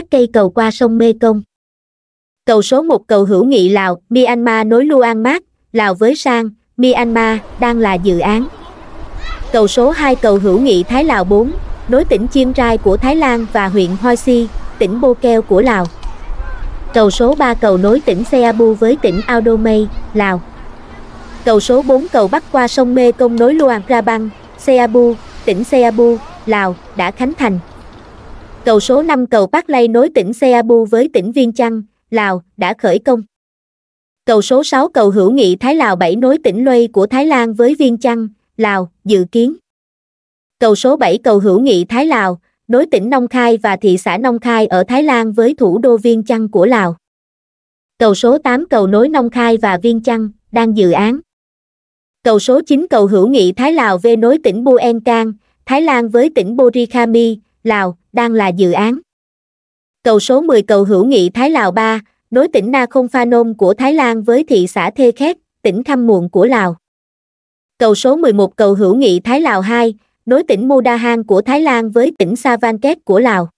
các cây cầu qua sông Mê Công. Cầu số 1 cầu hữu nghị Lào, Myanmar nối Luang Mát, Lào với Sang, Myanmar đang là dự án. Cầu số 2 cầu hữu nghị Thái Lào 4, nối tỉnh Chiêm Rai của Thái Lan và huyện Hoi Si, tỉnh Bô Keo của Lào. Cầu số 3 cầu nối tỉnh Seabu với tỉnh Aodomei, Lào. Cầu số 4 cầu bắc qua sông Mê Công nối Luang Prabang, Seabu, tỉnh Seabu, Lào đã khánh thành. Cầu số 5 cầu Bắc Lay nối tỉnh Seabu với tỉnh Viên Chăn, Lào, đã khởi công. Cầu số 6 cầu hữu nghị Thái Lào 7 nối tỉnh lây của Thái Lan với Viên Chăn, Lào, dự kiến. Cầu số 7 cầu hữu nghị Thái Lào, nối tỉnh nông Khai và thị xã nông Khai ở Thái Lan với thủ đô Viên Chăn của Lào. Cầu số 8 cầu nối nông Khai và Viên Chăn, đang dự án. Cầu số 9 cầu hữu nghị Thái Lào về nối tỉnh Buen Can, Thái Lan với tỉnh Borikami, Lào, đang là dự án. Cầu số 10 cầu hữu nghị Thái Lào 3, nối tỉnh Na Không Pha Nôm của Thái Lan với thị xã Thê Khét, tỉnh Khăm Muộn của Lào. Cầu số 11 cầu hữu nghị Thái Lào 2, nối tỉnh Hang của Thái Lan với tỉnh Sa Van Savanket của Lào.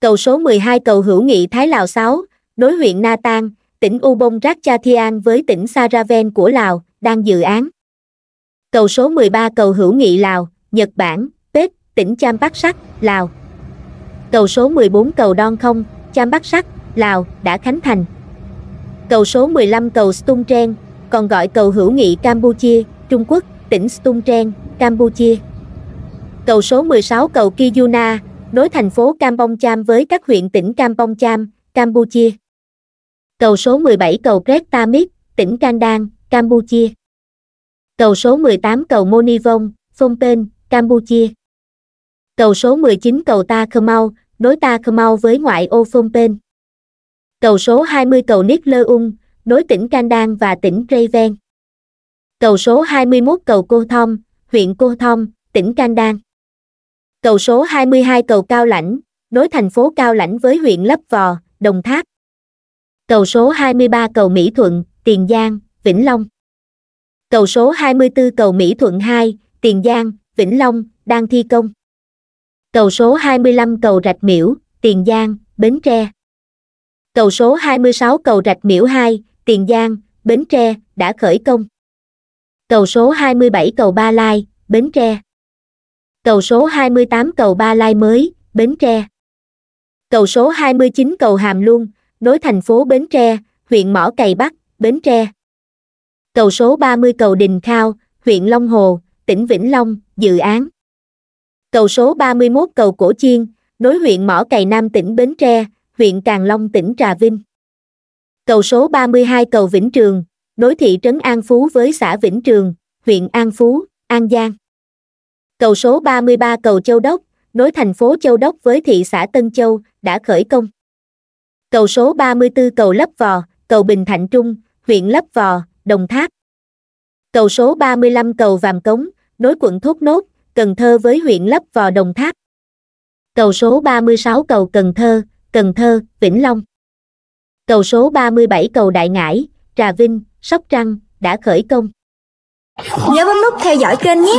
Cầu số 12 cầu hữu nghị Thái Lào 6, nối huyện Na Tang, tỉnh Ubon Ratchatian với tỉnh Saraven của Lào, đang dự án. Cầu số 13 cầu hữu nghị Lào, Nhật Bản, Pết, tỉnh Cham sắc Lào cầu số 14 cầu Đon Không, Cham Bắc Sắc, Lào, đã khánh thành. Cầu số 15 cầu Stung Treng, còn gọi cầu hữu nghị Campuchia, Trung Quốc, tỉnh Stung Treng, Campuchia. Cầu số 16 cầu Kiyuna, nối thành phố Kampong Cham với các huyện tỉnh Kampong Cham, Campuchia. Cầu số 17 cầu Pret Tamit, tỉnh Kandang, Campuchia. Cầu số 18 cầu Monivong, Phnom Penh, Campuchia. Cầu số 19 cầu ta Khơ Mau, nối ta Khơ Mau với ngoại ô phong Penh. Cầu số 20 cầu nít Lơ Ung, nối tỉnh can đan và tỉnh ven Cầu số 21 cầu Cô Thom, huyện Cô Thom, tỉnh can đan Cầu số 22 cầu Cao Lãnh, nối thành phố Cao Lãnh với huyện Lấp Vò, Đồng Tháp. Cầu số 23 cầu Mỹ Thuận, Tiền Giang, Vĩnh Long. Cầu số 24 cầu Mỹ Thuận 2, Tiền Giang, Vĩnh Long, đang thi công. Cầu số 25 cầu Rạch Miễu, Tiền Giang, Bến Tre. Cầu số 26 cầu Rạch Miễu 2, Tiền Giang, Bến Tre đã khởi công. Cầu số 27 cầu Ba Lai, Bến Tre. Cầu số 28 cầu Ba Lai mới, Bến Tre. Cầu số 29 cầu Hàm Luông, nối thành phố Bến Tre, huyện Mỏ Cày Bắc, Bến Tre. Cầu số 30 cầu Đình Khao, huyện Long Hồ, tỉnh Vĩnh Long, dự án. Cầu số 31 cầu Cổ Chiên, nối huyện Mỏ Cày Nam tỉnh Bến Tre, huyện Càng Long tỉnh Trà Vinh. Cầu số 32 cầu Vĩnh Trường, nối thị trấn An Phú với xã Vĩnh Trường, huyện An Phú, An Giang. Cầu số 33 cầu Châu Đốc, nối thành phố Châu Đốc với thị xã Tân Châu, đã khởi công. Cầu số 34 cầu Lấp Vò, cầu Bình Thạnh Trung, huyện Lấp Vò, Đồng Tháp. Cầu số 35 cầu Vàm Cống, nối quận Thốt Nốt, Cần Thơ với huyện Lấp Vò Đồng Tháp. Cầu số 36 cầu Cần Thơ, Cần Thơ, Vĩnh Long. Cầu số 37 cầu Đại Ngãi, Trà Vinh, Sóc Trăng đã khởi công. Nhớ bấm nút theo dõi kênh nhé.